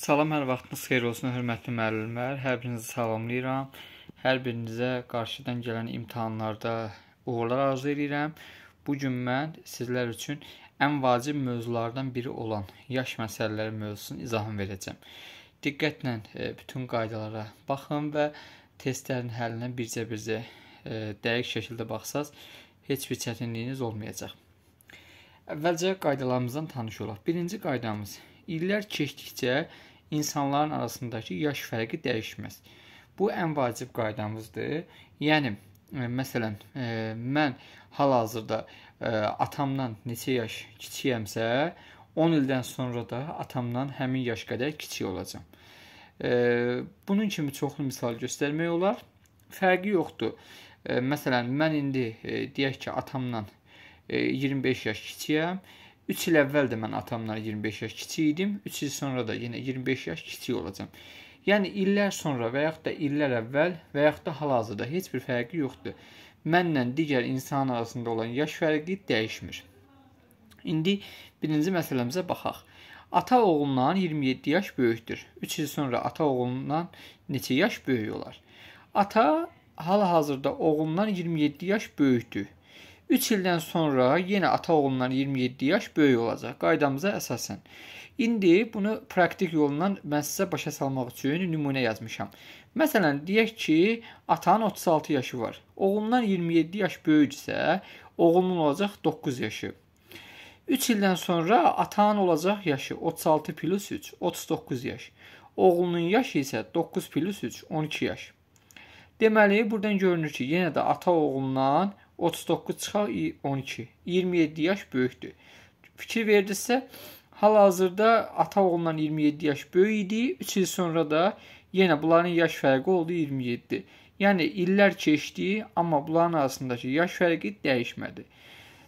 Salam, hər vaxtınız xeyir olsun, hörmətli müəllimlər. Hər birinizi salamlayıram. Hər birinizə qarşıdan gələn imtahanlarda uğurlar arzu edirəm. Bu gün mən sizlər üçün ən vacib mövzulardan biri olan yaş məsələləri mövzusunu izahını verəcəm. Diqqətlə e, bütün qaydalara baxın və testlərin həllinə bircə-bircə e, dəqiq şəkildə baxsaz, heç bir çətinliyiniz olmayacaq. Əvvəlcə qaydalarımızdan tanış olaq. Birinci qaydamız illər keçdikcə insanların arasındakı yaş fərqi dəyişməz. Bu ən vacib qaydamızdır. Yəni e, məsələn, ə, e, mən hal-hazırda e, atamdan neçə yaş kiçiyəmsə, 10 ildən sonra da atamdan həmin yaş qədər kiçik olacağam. Ə, bunun kimi çoxlu misal göstərmək olar. Fərqi yoxdur. Ə, məsələn, mən indi deyək ki, atamdan 25 yaş kiçiyəm. 3 il əvvəl də mən atamdan 25 yaş kiçik idim, 3 il sonra da yenə 25 yaş kiçik olacam. Yəni illər sonra və yaxud da illər əvvəl və yaxud da hal-hazırda heç bir fərqi yoxdur. Mənlə digər insan arasında olan yaş fərqi dəyişmir. İndi birinci məsələmizə baxaq. Ata oğlundan 27 yaş böyükdür. 3 il sonra ata oğlundan neçə yaş böyük olar? Ata hal-hazırda oğlundan 27 yaş böyükdür. 3 ildən sonra yenə ata oğlundan 27 yaş böyük olacaq qaydamıza əsasən. İndi bunu praktik yolla mən sizə başa salmaq üçün nümunə yazmışam. Məsələn, deyək ki, atanın 36 yaşı var. Oğlundan 27 yaş böyüksə, oğlunun olacaq 9 yaşı. 3 ildən sonra atanın olacaq yaşı 36 plus 3, 39 yaş. Oğlunun yaşı isə 9 plus 3, 12 yaş. Deməli, buradan görünür ki, yenə də ata oğlundan 39 çıxaq 12. 27 yaş böyükdür. Fikir verdinizsə, hal-hazırda ata oğlundan 27 yaş böyük idi. 3 il sonra da yenə bunların yaş fərqi oldu 27. Yəni illər keçdi, amma bunların arasındakı yaş fərqi dəyişmədi.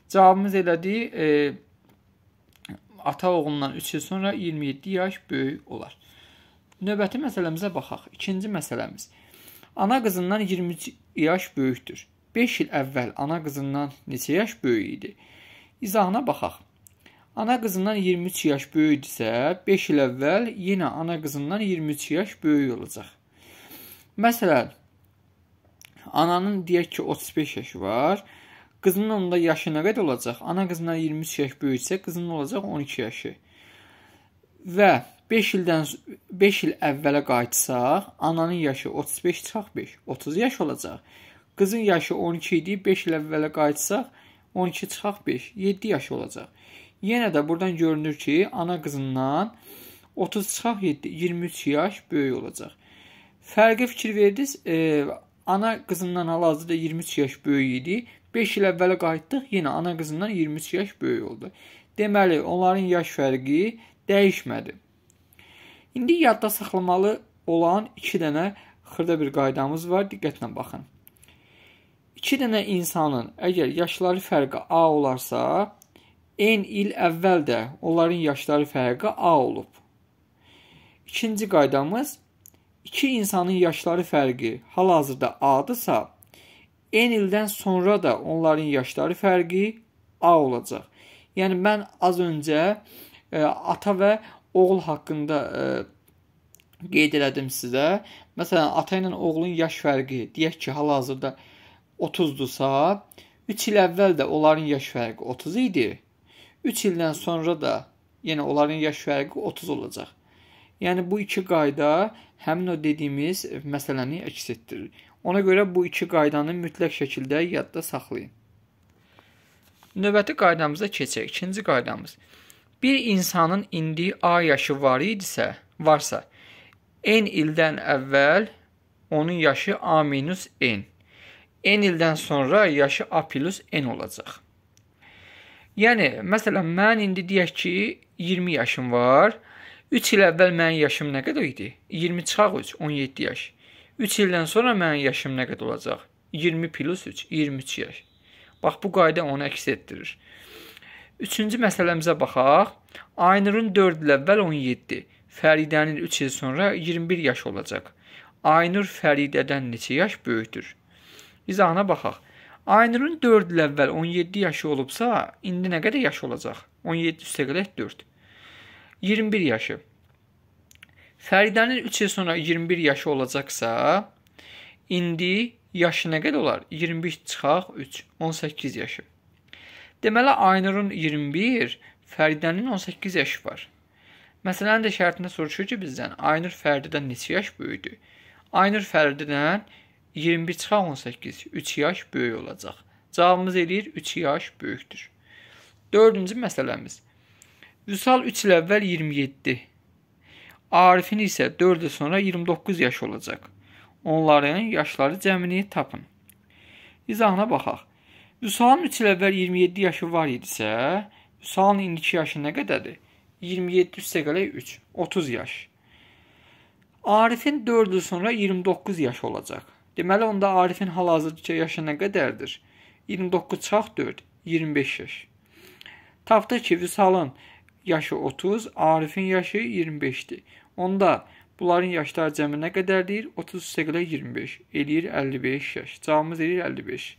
Cavabımız elədi, e, ata oğlundan 3 il sonra 27 yaş böyük olar. Növbəti məsələmizə baxaq. İkinci məsələmiz. Ana qızından 20 yaş böyükdür. 5 il əvvəl ana qızından neçə yaş böyük idi? İzahına baxaq. Ana qızından 23 yaş böyük idisə, 5 il əvvəl yenə ana qızından 23 yaş böyük olacaq. Məsələn, ananın deyək ki 35 yaşı var. Qızının onda yaşı nə qədər olacaq? Ana qızından 23 yaş böyüksə, qızının olacaq 12 yaşı. Və 5 ildən 5 il əvvələ qayıtsaq, ananın yaşı 35 çıxaq 5, 30 yaş olacaq. Qızın yaşı 12 idi, 5 il əvvələ qayıtsaq, 12 çıxaq 5, 7 yaşı olacaq. Yenə də buradan görünür ki, ana qızından 30 çıxaq 7, 23 yaş böyük olacaq. Fərqi fikir verdiniz, e, ana qızından hal-hazırda 23 yaş böyük idi. 5 il əvvələ qayıtdıq, yenə ana qızından 23 yaş böyük oldu. Deməli, onların yaş fərqi dəyişmədi. İndi yadda saxlamalı olan 2 dənə xırda bir qaydamız var. Diqqətlə baxın. İki dənə insanın əgər yaşları fərqi A olarsa, n il əvvəl də onların yaşları fərqi A olub. İkinci qaydamız iki insanın yaşları fərqi hal-hazırda A-dırsa, n ildən sonra da onların yaşları fərqi A olacaq. Yəni mən az öncə ə, e, ata və oğul haqqında ə, e, qeyd elədim sizə. Məsələn, ata ilə oğulun yaş fərqi deyək ki, hal-hazırda 1 30-dusa, 3 il əvvəl də onların yaş fərqi 30 idi. 3 ildən sonra da yenə onların yaş fərqi 30 olacaq. Yəni bu iki qayda həmin o dediyimiz məsələni əks etdirir. Ona görə bu iki qaydanı mütləq şəkildə yadda saxlayın. Növbəti qaydamıza keçək. İkinci qaydamız. Bir insanın indi A yaşı var idisə, varsa, n ildən əvvəl onun yaşı A-n n ildən sonra yaşı a plus n olacaq. Yəni, məsələn, mən indi deyək ki, 20 yaşım var. 3 il əvvəl mənim yaşım nə qədər idi? 20 çıxaq 3, 17 yaş. 3 ildən sonra mənim yaşım nə qədər olacaq? 20 plus 3, 23 yaş. Bax, bu qayda onu əks etdirir. Üçüncü məsələmizə baxaq. Aynurun 4 il əvvəl 17, Fəridənin 3 il sonra 21 yaş olacaq. Aynur Fəridədən neçə yaş böyükdür? izahına baxaq. Aynurun 4 il əvvəl 17 yaşı olubsa, indi nə qədər yaşı olacaq? 17 üstəqələk 4. 21 yaşı. Fəridənin 3 il sonra 21 yaşı olacaqsa, indi yaşı nə qədər olar? 21 çıxaq 3, 18 yaşı. Deməli Aynurun 21, Fəridənin 18 yaşı var. Məsələnin də şərtində soruşur ki, bizdən Aynur Fəridədən neçə yaş böyükdür? Aynur Fəridədən 2 21-18, 3 yaş böyük olacaq. Cavabımız eləyir 3 yaş böyükdür. 4-cü məsələmiz. Vüsal 3 il əvvəl 27, Arifin isə 4 il sonra 29 yaş olacaq. Onların yaşları cəmini tapın. İzahına baxaq. Vüsalın 3 il əvvəl 27 yaşı var idisə, Vüsalın indiki yaşı nə qədədir? 27 üstəgələk 3, 30 yaş. Arifin 4 il sonra 29 yaş olacaq. Deməli onda Arifin hal-hazırki yaşı nə qədərdir? 29 çax 4, 25 yaş. Tapdı ki, Vüsalın yaşı 30, Arifin yaşı 25-dir. Onda bunların yaşları cəmi nə qədər deyir? 38 25 eləyir 55 yaş. Cavabımız eləyir 55.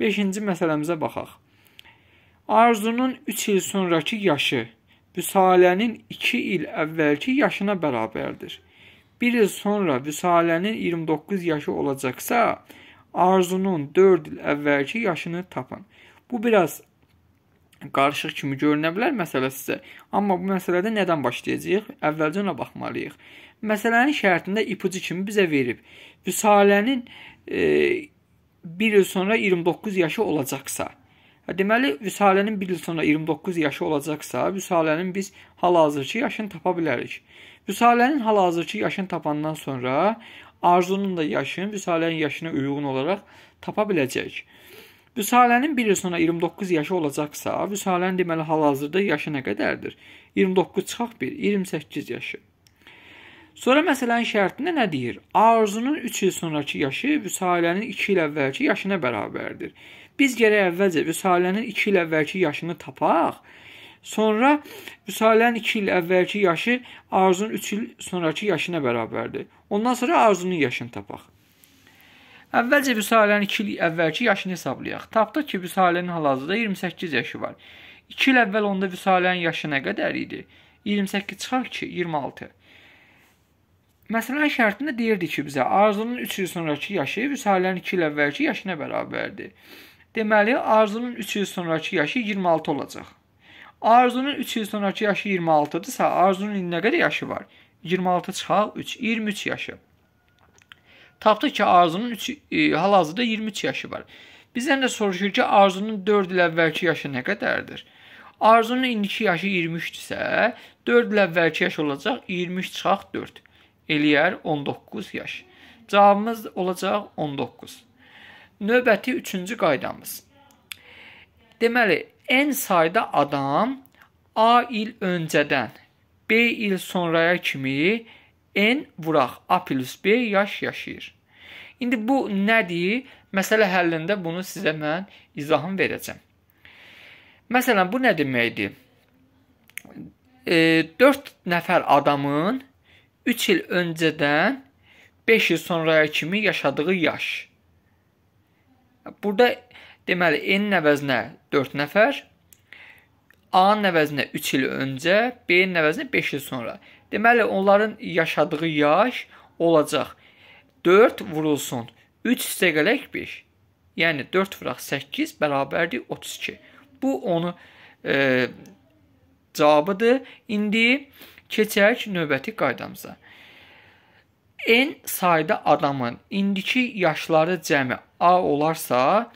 5-ci məsələmizə baxaq. Arzunun 3 il sonrakı yaşı Büsalənin 2 il əvvəlki yaşına bərabərdir bir il sonra Vüsalənin 29 yaşı olacaqsa, arzunun 4 il əvvəlki yaşını tapın. Bu biraz qarışıq kimi görünə bilər məsələ sizə. Amma bu məsələdə nədən başlayacağıq? Əvvəlcə ona baxmalıyıq. Məsələnin şərtində ipucu kimi bizə verib. Vüsalənin e, bir il sonra 29 yaşı olacaqsa, Deməli, Vüsalənin bir il sonra 29 yaşı olacaqsa, Vüsalənin biz hal-hazırki yaşını tapa bilərik. Vüsalənin hal-hazırki yaşını tapandan sonra Arzunun da yaşını Vüsalənin yaşına uyğun olaraq tapa biləcək. Vüsalənin bir il sonra 29 yaşı olacaqsa, Vüsalənin deməli hal-hazırda yaşı nə qədərdir? 29 çıxaq 1, 28 yaşı. Sonra məsələnin şərtində nə deyir? Arzunun 3 il sonrakı yaşı Vüsalənin 2 il əvvəlki yaşına bərabərdir. Biz gərək əvvəlcə Vüsalənin 2 il əvvəlki yaşını tapaq. Sonra Vüsalənin 2 il əvvəlki yaşı Arzunun 3 il sonrakı yaşına bərabərdir. Ondan sonra Arzunun yaşını tapaq. Əvvəlcə Vüsalənin 2 il əvvəlki yaşını hesablayaq. Tapdıq ki, Vüsalənin hal-hazırda 28 yaşı var. 2 il əvvəl onda Vüsalənin yaşı nə qədər idi? 28 çıxar ki, 26. Məsələn şərtində deyirdi ki, bizə arzunun 3 il sonrakı yaşı Vüsalənin 2 il əvvəlki yaşına bərabərdir. Deməli, arzunun 3 il sonrakı yaşı 26 olacaq. Arzunun 3 il sonrakı yaşı 26-dırsa, arzunun indi nə qədər yaşı var? 26 çıxaq 3, 23 yaşı. Tapdıq ki, arzunun 3 e, hal-hazırda 23 yaşı var. Bizdən də soruşur ki, arzunun 4 il əvvəlki yaşı nə qədərdir? Arzunun indiki yaşı 23-dürsə, 4 il əvvəlki yaş olacaq 23 çıxaq 4. Eləyər 19 yaş. Cavabımız olacaq 19. Növbəti üçüncü qaydamız. Deməli, n sayda adam A il öncədən B il sonraya kimi n vuraq A plus B yaş yaşayır. İndi bu nədir? Məsələ həllində bunu sizə mən izahını verəcəm. Məsələn, bu nə deməkdir? E, 4 nəfər adamın 3 il öncədən 5 il sonraya kimi yaşadığı yaş Burada deməli n-in əvəzinə 4 nəfər, A-nın əvəzinə 3 il öncə, B-nin əvəzinə 5 il sonra. Deməli onların yaşadığı yaş olacaq 4 vurulsun 3 istəqələk 5. Yəni 4 vuraq 8 bərabərdir 32. Bu onu e, cavabıdır. İndi keçək növbəti qaydamıza. N sayda adamın indiki yaşları cəmi A olarsa,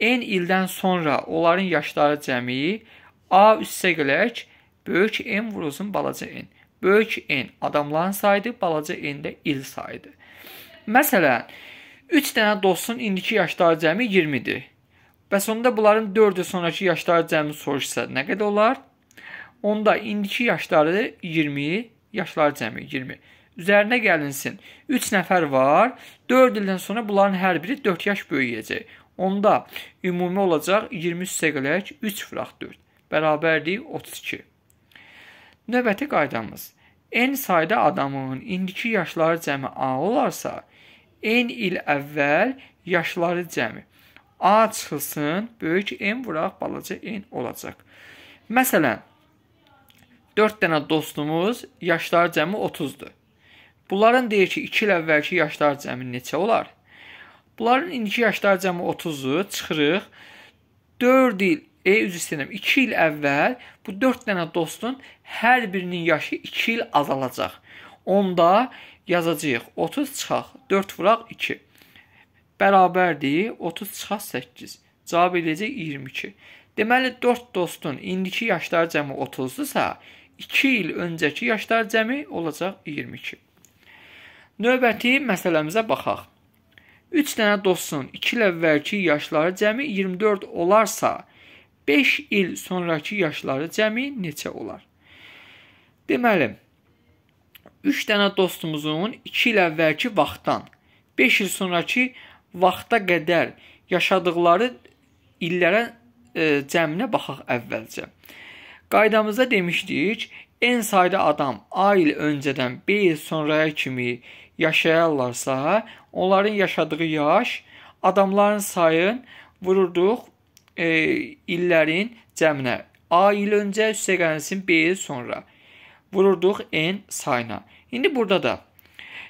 N ildən sonra onların yaşları cəmi A üstə gələk, böyük N vurulsun balaca N. Böyük N adamların sayıdır, balaca N də il sayıdır. Məsələn, 3 dənə dostun indiki yaşları cəmi 20-dir. Bəs onda bunların 4-ü sonrakı yaşları cəmi soruşsa nə qədər olar? Onda indiki yaşları 20, yaşları cəmi 20 üzərinə gəlinsin. 3 nəfər var. 4 ildən sonra bunların hər biri 4 yaş böyüyəcək. Onda ümumi olacaq 23 səqələk 3 fıraq 4 bərabərdir 32. Növbəti qaydamız. N sayda adamın indiki yaşları cəmi A olarsa, N il əvvəl yaşları cəmi A çıxılsın, böyük M vuraq balaca N olacaq. Məsələn, 4 dənə dostumuz yaşları cəmi 30-dur. Bunların deyir ki, 2 il əvvəlki yaşlar cəmi neçə olar? Bunların indiki yaşlar cəmi 30-u çıxırıq. 4 il, e, üzr istəyirəm, 2 il əvvəl bu 4 dənə dostun hər birinin yaşı 2 il azalacaq. Onda yazacağıq 30 çıxaq, 4 vuraq 2. Bərabərdir 30 çıxaq 8. Cavab eləyəcək 22. Deməli 4 dostun indiki yaşları cəmi 30-dursa, 2 il öncəki yaşlar cəmi olacaq 22. Növbəti məsələmizə baxaq. 3 dənə dostun 2 il əvvəlki yaşları cəmi 24 olarsa, 5 il sonrakı yaşları cəmi neçə olar? Deməli, 3 dənə dostumuzun 2 il əvvəlki vaxtdan 5 il sonrakı vaxta qədər yaşadıkları illərə e, cəminə baxaq əvvəlcə. Qaydamızda demişdik, N sayda adam A il öncədən B il sonraya kimi yaşayarlarsa, onların yaşadığı yaş adamların sayın vururduq e, illərin cəminə. A il öncə üstəgəlsin B il sonra. Vururduq N sayına. İndi burada da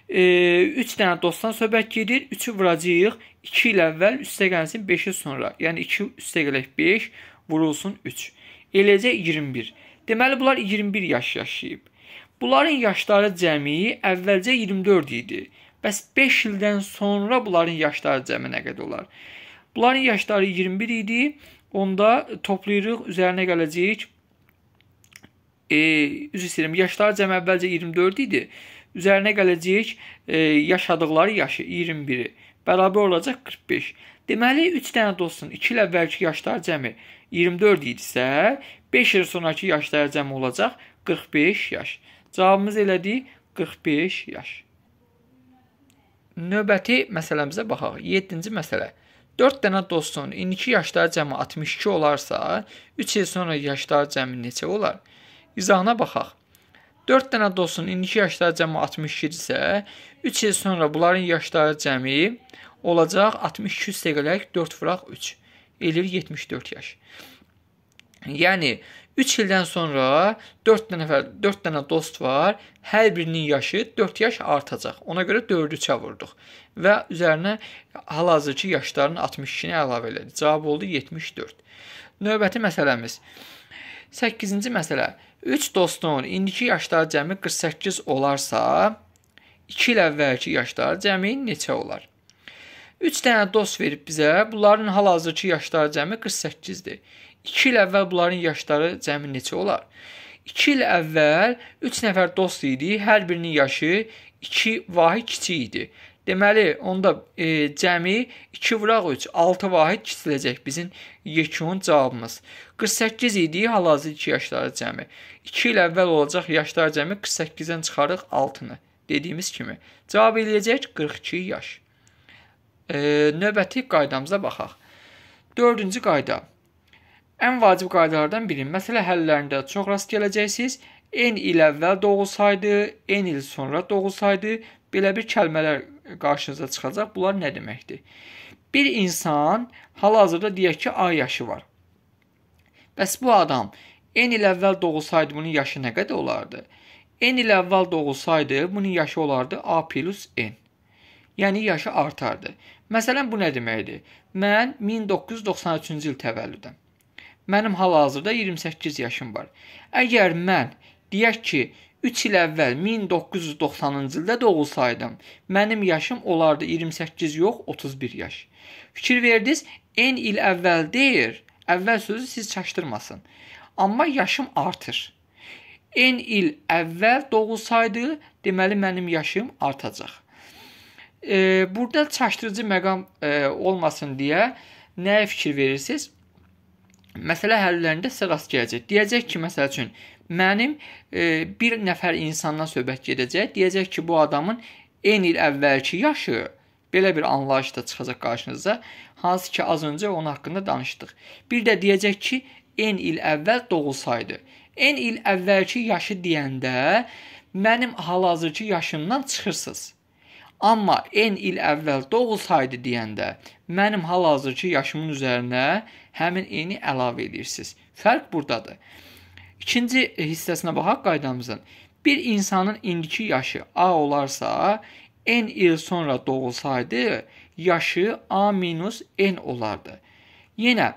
3 e, dənə dostdan söhbət gedir. 3-ü vuracağıq 2 il əvvəl üstəgəlsin 5 il sonra. Yəni 2 üstəgələk 5 vurulsun 3. Eləcə 21. Deməli bunlar 21 yaş yaşayıb. Bunların yaşları cəmi əvvəlcə 24 idi. Bəs 5 ildən sonra bunların yaşları cəmi nə qədər olar? Bunların yaşları 21 idi. Onda toplayırıq, üzərinə gələcəyik. E, üzr istəyirəm, yaşları cəmi əvvəlcə 24 idi. Üzərinə gələcəyik e, yaşadıkları yaşı 21-i. Bərabər olacaq 45. Deməli 3 dənə dostun 2 il əvvəlki yaşları cəmi 24 idisə, 5 il sonrakı yaşları cəmi olacaq 45 yaş. Cavabımız elədi 45 yaş. Növbəti məsələmizə baxaq. 7-ci məsələ. 4 dənə dostun 12 yaşları cəmi 62 olarsa, 3 il sonra yaşları cəmi neçə olar? İzahına baxaq. 4 dənə dostun 12 yaşları cəmi 62 isə, 3 il sonra bunların yaşları cəmi olacaq 62 üstəgələk 4 vuraq 3 eləyir 74 yaş. Yəni 3 ildən sonra 4 dənə nəfər, 4 dənə dost var. Hər birinin yaşı 4 yaş artacaq. Ona görə 4-ü ça vurduq və üzərinə hal-hazırki yaşlarının 62-ni əlavə elədik. Cavab oldu 74. Növbəti məsələmiz 8-ci məsələ. 3 dostun indiki yaşları cəmi 48 olarsa, 2 il əvvəlki yaşları cəmi neçə olar? 3 dənə dost verib bizə. Bunların hal-hazırki yaşları cəmi 48-dir. 2 il əvvəl bunların yaşları cəmi neçə olar? 2 il əvvəl 3 nəfər dost idi. Hər birinin yaşı 2 vahid kiçik idi. Deməli, onda e, cəmi 2 vuraq 3, 6 vahid kiçiləcək bizim yekun cavabımız. 48 idi hal-hazırki yaşları cəmi. 2 il əvvəl olacaq yaşları cəmi 48-dən çıxarıq 6-nı. Dediyimiz kimi cavab eləyəcək 42 yaş. E, növbəti qaydamıza baxaq. 4-cü qayda. Ən vacib qaydalardan biri məsələ həllərində çox rast gələcəksiniz. N il əvvəl doğulsaydı, N il sonra doğulsaydı, belə bir kəlmələr qarşınıza çıxacaq. Bunlar nə deməkdir? Bir insan hal-hazırda deyək ki, A yaşı var. Bəs bu adam N il əvvəl doğulsaydı, bunun yaşı nə qədər olardı? N il əvvəl doğulsaydı, bunun yaşı olardı A plus N. Yəni yaşı artardı. Məsələn bu nə deməkdir? Mən 1993-cü il təvəllüdəm. Mənim hal-hazırda 28 yaşım var. Əgər mən deyək ki, 3 il əvvəl 1990-cı ildə doğulsaydım, mənim yaşım olardı 28 yox, 31 yaş. Fikir verdiniz, en il əvvəl deyir. Əvvəl sözü siz çaşdırmasın. Amma yaşım artır. En il əvvəl doğulsaydı, deməli mənim yaşım artacaq. E, burada çaşdırıcı məqam e, olmasın deyə nəyə fikir verirsiniz? məsələ həllərində sizə rast gələcək. Deyəcək ki, məsəl üçün mənim e, bir nəfər insandan söhbət gedəcək, deyəcək ki, bu adamın eyni il əvvəlki yaşı belə bir anlayış da çıxacaq qarşınıza, hansı ki az öncə onun haqqında danışdıq. Bir də deyəcək ki, n il əvvəl doğulsaydı. n il əvvəlki yaşı deyəndə mənim hal-hazırki yaşımdan çıxırsınız. Amma n il əvvəl doğulsaydı deyəndə mənim hal-hazırki yaşımın üzərinə həmin n-i əlavə edirsiniz. Fərq burdadır. İkinci e, hissəsinə baxaq qaydamızın. Bir insanın indiki yaşı a olarsa, n il sonra doğulsaydı, yaşı a-n olardı. Yenə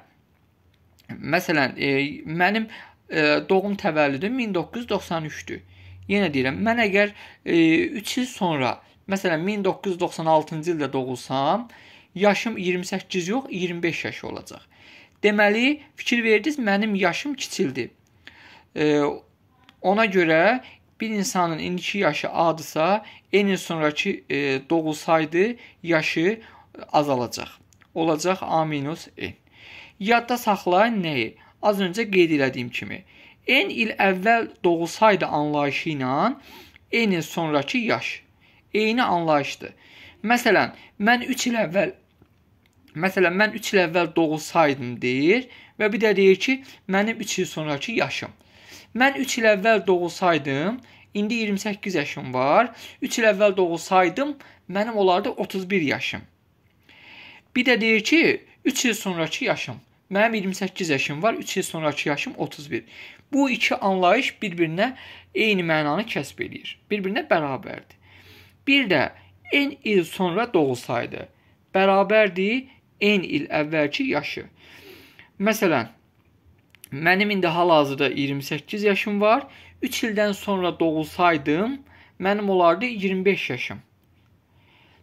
məsələn, e, mənim e, doğum təvəllüdüm 1993-dür. Yenə deyirəm, mən əgər e, 3 il sonra Məsələn, 1996-cı ildə doğulsam, yaşım 28 yox, 25 yaş olacaq. Deməli, fikir verdiniz, mənim yaşım kiçildi. E, ona görə bir insanın indiki yaşı A-dırsa, en sonraki e, doğulsaydı yaşı azalacaq. Olacaq A-n. Yadda saxlayın nəyi? Az öncə qeyd elədiyim kimi, n il əvvəl doğulsaydı anlayışı ilə n sonraki yaş Eyni anlayışdır. Məsələn, mən 3 il əvvəl Məsələn, mən 3 il əvvəl doğulsaydım deyir və bir də deyir ki, mənim 3 il sonrakı yaşım. Mən 3 il əvvəl doğulsaydım, indi 28 yaşım var. 3 il əvvəl doğulsaydım, mənim olardı 31 yaşım. Bir də deyir ki, 3 il sonrakı yaşım. Mənim 28 yaşım var, 3 il sonrakı yaşım 31. Bu iki anlayış bir-birinə eyni mənanı kəsb eləyir. Bir-birinə bərabərdir bir də n il sonra doğulsaydı, bərabərdir n il əvvəlki yaşı. Məsələn, mənim indi hal-hazırda 28 yaşım var. 3 ildən sonra doğulsaydım, mənim olardı 25 yaşım.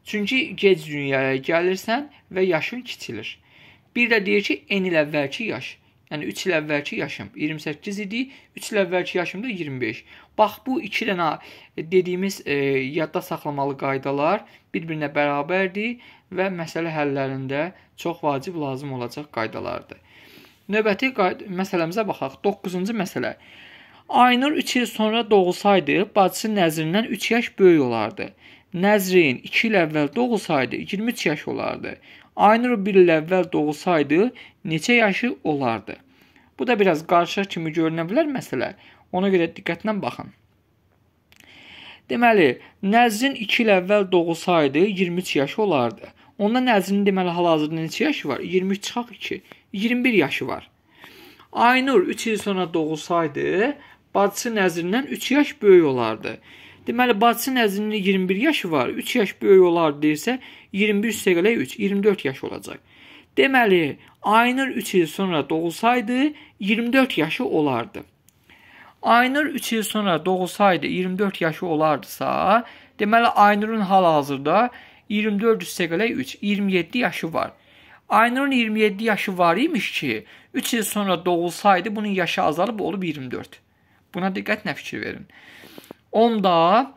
Çünki gec dünyaya gəlirsən və yaşın kiçilir. Bir də deyir ki, n il əvvəlki yaş. Yəni 3 il əvvəlki yaşım 28 idi, 3 il əvvəlki yaşımda 25. Bax bu 2 dənə e, dediyimiz e, yadda saxlamalı qaydalar bir-birinə bərabərdir və məsələ həllərində çox vacib lazım olacaq qaydalardır. Növbəti qayd məsələmizə baxaq. 9-cu məsələ. Aynur 3 il sonra doğulsaydı, bacısı Nəzrindən 3 yaş böyük olardı. Nəzrin 2 il əvvəl doğulsaydı 23 yaş olardı. Aynur 1 il əvvəl doğulsaydı, neçə yaşı olardı? Bu da biraz qarışıq kimi görünə bilər məsələ. Ona görə diqqətlə baxın. Deməli, Nəzrin 2 il əvvəl doğulsaydı 23 yaşı olardı. Onda Nəzrin deməli hal-hazırda neçə yaşı var? 23 çıxaq 2, 21 yaşı var. Aynur 3 il sonra doğulsaydı, bacısı Nəzrindən 3 yaş böyük olardı. Deməli bacısı Nəzrinin 21 yaşı var, 3 yaş böyük olardı desə 21 üstə gələk 3, 24 yaş olacaq. Deməli Aynur 3 il sonra doğulsaydı 24 yaşı olardı. Aynur 3 il sonra doğulsaydı 24 yaşı olardısa, deməli Aynurun hal-hazırda 24 üstəgələ 3, 27 yaşı var. Aynurun 27 yaşı var imiş ki, 3 il sonra doğulsaydı bunun yaşı azalıb olub 24. Buna diqqət nə fikir verin. Onda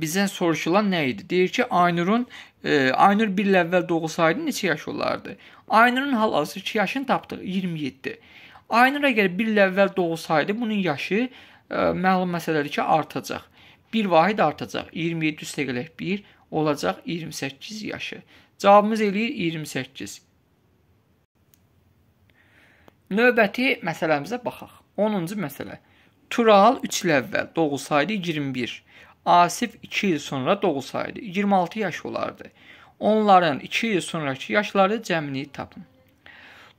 bizdən soruşulan nə idi? Deyir ki, Aynurun e, Aynur 1 il əvvəl doğulsaydı neçə yaş olardı? Aynurun hal-hazırda 2 yaşını tapdıq, 27. Aynur əgər 1 il əvvəl doğulsaydı, bunun yaşı e, məlum məsələdir ki, artacaq. Bir vahid artacaq. 27 üstəgələk 1 olacaq 28 yaşı. Cavabımız eləyir 28. Növbəti məsələmizə baxaq. 10-cu məsələ. Tural 3 il əvvəl doğulsaydı 21. Asif 2 il sonra doğulsaydı, 26 yaş olardı. Onların 2 il sonraki yaşları cəmini tapın.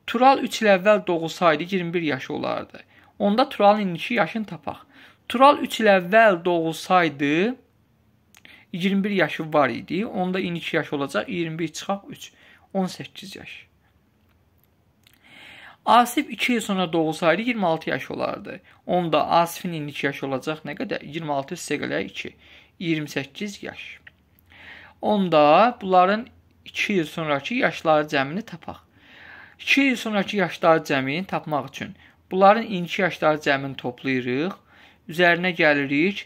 Tural 3 il əvvəl doğulsaydı 21 yaşı olardı. Onda Turalın indiki yaşını tapaq. Tural 3 il əvvəl doğulsaydı 21 yaşı var idi. Onda 22 yaş olacaq. 21 çıxaq 3. 18 yaş. Asif 2 il sonra doğulsaydı 26 yaş olardı. Onda Asifin indiki yaşı olacaq nə qədər? 26 seqələ 2. 28 yaş. Onda bunların 2 il sonrakı yaşları cəmini tapaq. 2 il sonrakı yaşları cəmini tapmaq üçün bunların indiki yaşları cəmini toplayırıq. Üzərinə gəlirik.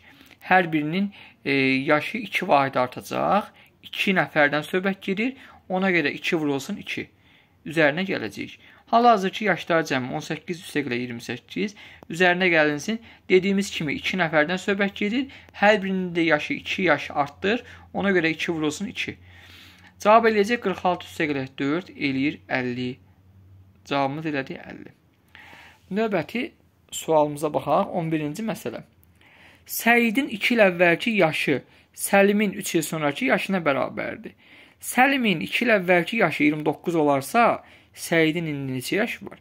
Hər birinin e, yaşı 2 vahid artacaq. 2 nəfərdən söhbət gedir. Ona görə 2 vurulsun 2. Üzərinə gələcəyik. Hal-hazırki yaşları cəmi 18 üstəqlə 28, üzərinə gəlinsin, dediyimiz kimi 2 nəfərdən söhbət gedir, hər birinin də yaşı 2 yaş artdır, ona görə 2 vurulsun 2. Cavab eləyəcək 46 üstəqlə 4 eləyir 50. Cavabımız elədi 50. Növbəti sualımıza baxaq, 11-ci məsələ. Səidin 2 il əvvəlki yaşı Səlimin 3 il sonrakı yaşına bərabərdir. Səlimin 2 il əvvəlki yaşı 29 olarsa, Səidin indi neçə yaşı var?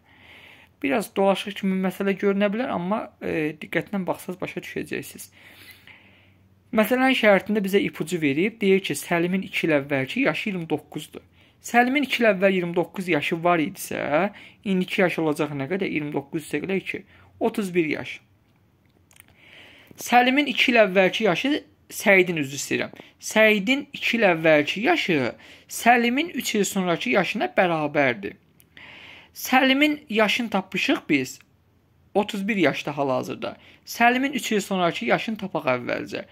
Biraz dolaşıq kimi məsələ görünə bilər, amma e, diqqətlə baxsaz başa düşəcəksiniz. Məsələn, şərtində bizə ipucu verib, deyir ki, Səlimin 2 il əvvəlki yaşı 29-dur. Səlimin 2 il əvvəl 29 yaşı var idisə, indiki yaşı olacaq nə qədər? 29 üstəgələ 2, 31 yaş. Səlimin 2 il əvvəlki yaşı Səidin üzr istəyirəm. Səidin 2 il əvvəlki yaşı Səlimin 3 il sonrakı yaşına bərabərdir. Səlimin yaşını tapmışıq biz. 31 yaşda hal-hazırda. Səlimin 3 il sonrakı yaşını tapaq əvvəlcə.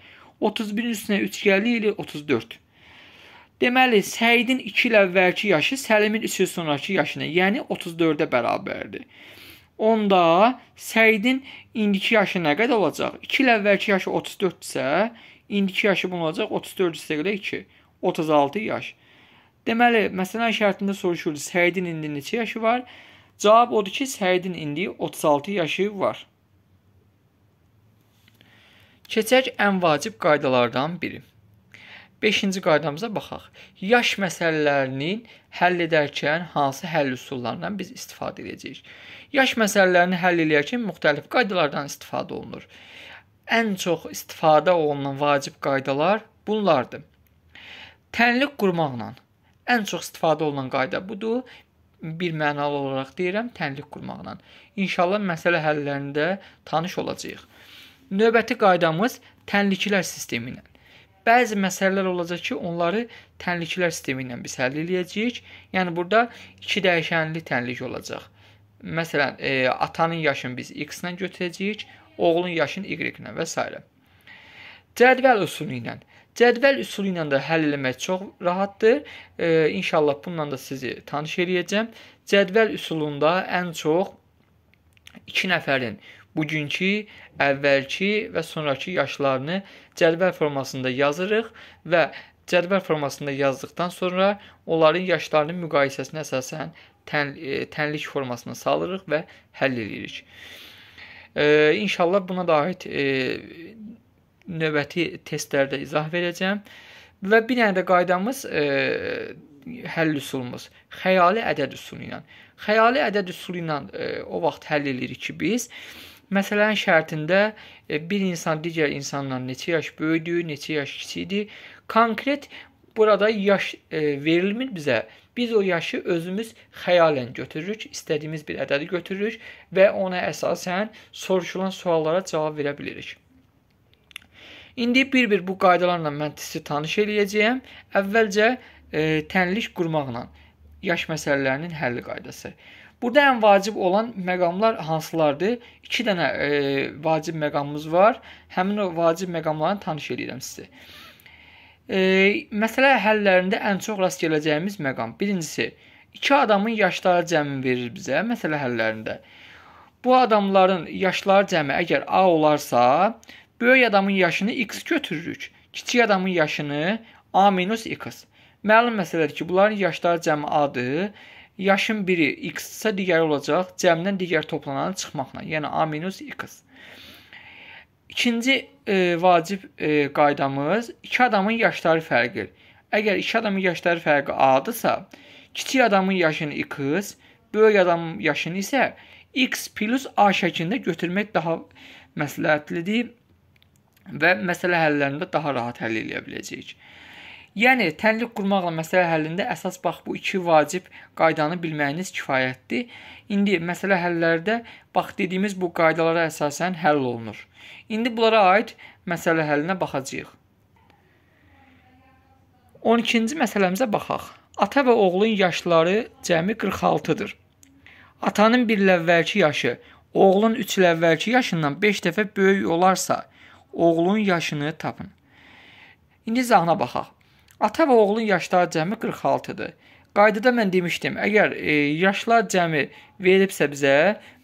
31-in üstünə 3 gəlir 34. Deməli, Səidin 2 il əvvəlki yaşı Səlimin 3 il sonrakı yaşına, yəni 34-ə bərabərdir. Onda Səidin indiki yaşı nə qədər olacaq? 2 il əvvəlki yaşı 34 isə, indiki yaşı bunun olacaq 34 + 2, 36 yaş. Deməli, məsələn şərtində soruşulur, Səidin indi neçə yaşı var? Cavab odur ki, Səidin indi 36 yaşı var. Keçək ən vacib qaydalardan biri. 5-ci qaydamıza baxaq. Yaş məsələlərinin həll edərkən hansı həll üsullarından biz istifadə edəcəyik? Yaş məsələlərini həll edərkən müxtəlif qaydalardan istifadə olunur. Ən çox istifadə olunan vacib qaydalar bunlardır. Tənlik qurmaqla Ən çox istifadə olunan qayda budur. Bir mənalı olaraq deyirəm, tənlik qurmaqla. İnşallah məsələ həllərində tanış olacağıq. Növbəti qaydamız tənliklər sistemi ilə. Bəzi məsələlər olacaq ki, onları tənliklər sistemi ilə biz həll eləyəcəyik. Yəni burada iki dəyişənli tənlik olacaq. Məsələn, e, atanın yaşını biz x ilə götürəcəyik, oğlun yaşını y ilə və s. Cədvəl üsulu ilə Cədvəl üsulu ilə də həll eləmək çox rahatdır. E, inşallah bununla da sizi tanış eləyəcəm. Cədvəl üsulunda ən çox 2 nəfərin bugünkü, əvvəlki və sonrakı yaşlarını cədvəl formasında yazırıq və cədvəl formasında yazdıqdan sonra onların yaşlarının müqayisəsinə əsasən tən, e, tənlik formasına salırıq və həll edirik. Ee, inşallah buna da aid e, növbəti testlərdə izah verəcəm. Və bir dənə də qaydamız e, həll üsulumuz xəyali ədəd üsulu ilə. Xəyali ədəd üsulu ilə e, o vaxt həll edirik ki, biz məsələnin şərtində e, bir insan digər insandan neçə yaş böyüdüyü, neçə yaş kiçiyi, konkret burada yaş e, verilmir bizə. Biz o yaşı özümüz xəyalən götürürük, istədiyimiz bir ədədi götürürük və ona əsasən soruşulan suallara cavab verə bilirik. İndi bir-bir bu qaydalarla mən sizi tanış eləyəcəyəm. Əvvəlcə e, tənlik qurmaqla yaş məsələlərinin həlli qaydası. Burada ən vacib olan məqamlar hansılardır? 2 dənə e, vacib məqamımız var. Həmin o vacib məqamları tanış eləyirəm sizə. E, məsələ həllərində ən çox rast gələcəyimiz məqam. Birincisi, iki adamın yaşları cəmi verir bizə məsələ həllərində. Bu adamların yaşları cəmi əgər A olarsa, Böyük adamın yaşını x götürürük. Kiçik adamın yaşını a minus x. Məlum məsələdir ki, bunların yaşları cəmi a-dır. Yaşın biri x isə digəri olacaq cəmdən digər toplanan çıxmaqla, yəni a minus x. İkinci e, vacib e, qaydamız iki adamın yaşları fərqi. Əgər iki adamın yaşları fərqi A-dırsa, kiçik adamın yaşını X, böyük adamın yaşını isə X plus A şəklində götürmək daha məsləhətlidir və məsələ həllərində daha rahat həll edə biləcəyik. Yəni tənliq qurmaqla məsələ həllində əsas bax bu iki vacib qaydanı bilməyiniz kifayətdir. İndi məsələ həllərdə bax dediyimiz bu qaydalara əsasən həll olunur. İndi bunlara aid məsələ həllinə baxacağıq. 12-ci məsələmizə baxaq. Ata və oğlun yaşları cəmi 46-dır. Atanın 1 il əvvəlki yaşı oğlun 3 il əvvəlki yaşından 5 dəfə böyük olarsa, oğlun yaşını tapın. İndi izahına baxaq. Ata və oğlun yaşları cəmi 46-dır. Qaydada mən demişdim, əgər e, yaşlar cəmi verilibsə bizə,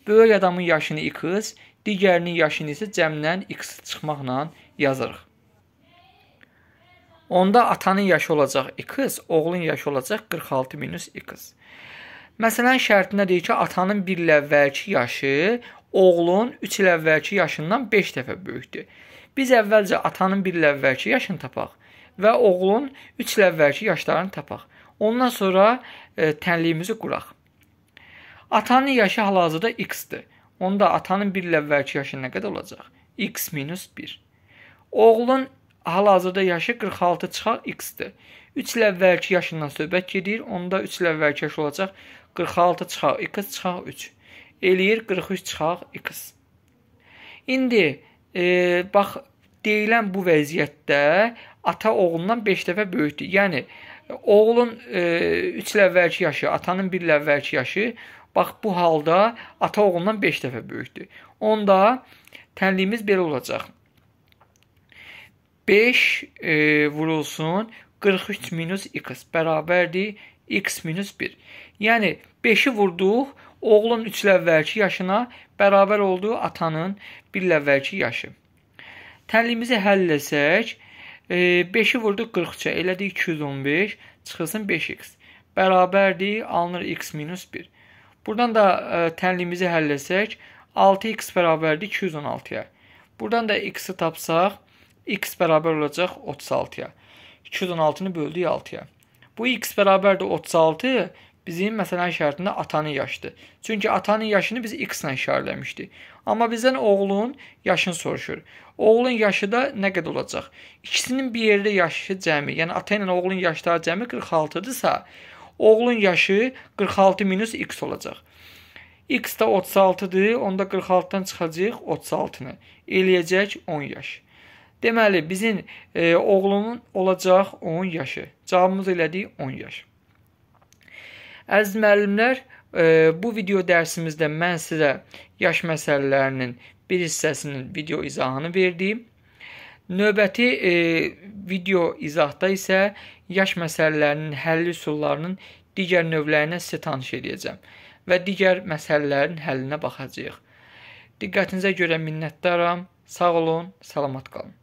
böyük adamın yaşını 2x, digərinin yaşını isə cəmdən x çıxmaqla yazırıq. Onda atanın yaşı olacaq 2x, oğlun yaşı olacaq 46 minus 2x. Məsələn, şərtində deyir ki, atanın 1 il əvvəlki yaşı oğlun 3 il əvvəlki yaşından 5 dəfə böyükdür. Biz əvvəlcə atanın 1 il əvvəlki yaşını tapaq və oğlun 3 il əvvəlki yaşlarını tapaq. Ondan sonra e, tənliyimizi quraq. Atanın yaşı hal-hazırda x-dir. Onda atanın 1 il əvvəlki yaşı nə qədər olacaq? x minus 1. Oğlun hal-hazırda yaşı 46 çıxaq x-dir. 3 il əvvəlki yaşından söhbət gedir. Onda 3 il əvvəlki yaş olacaq 46 çıxaq x çıxaq 3. Eləyir 43 çıxaq x. İndi e, bax deyilən bu vəziyyətdə ata oğlundan 5 dəfə böyükdür. Yəni oğlun 3 e, il əvvəlki yaşı, atanın 1 il əvvəlki yaşı bax bu halda ata oğlundan 5 dəfə böyükdür. Onda tənliyimiz belə olacaq. 5 e, vurulsun 43 minus x bərabərdir x minus 1. Yəni 5-i vurduq, oğlun 3 il əvvəlki yaşına bərabər olduğu atanın 1 il əvvəlki yaşı. Tənliyimizi həll etsək, 5-i e, vurduq 40-ça, elədi 215, çıxılsın 5x. Bərabərdir, alınır x minus 1. Buradan da e, tənliyimizi həll etsək, 6x bərabərdir 216-ya. Buradan da x-i tapsaq, x bərabər olacaq 36-ya. 216-nı böldük 6-ya. Bu x bərabərdir 36 bizim məsələn şərtində atanın yaşıdır. Çünki atanın yaşını biz x ilə işarələmişdik. Amma bizdən oğlun yaşını soruşur. Oğlun yaşı da nə qədər olacaq? İkisinin bir yerdə yaşı cəmi, yəni ata ilə oğlun yaşları cəmi 46-dırsa, oğlun yaşı 46 minus x olacaq. x də 36-dır, onda 46-dan çıxacağıq 36-nı. Eləyəcək 10 yaş. Deməli, bizim e, oğlumun olacaq 10 yaşı. Cavabımız elədik 10 yaş. Əziz müəllimlər, e, bu video dərsimizdə mən sizə yaş məsələlərinin bir hissəsinin video izahını verdiyim. Növbəti e, video izahda isə yaş məsələlərinin həlli üsullarının digər növlərinə sizə tanış edəcəm və digər məsələlərin həllinə baxacağıq. Diqqətinizə görə minnətdaram. Sağ olun, salamat qalın.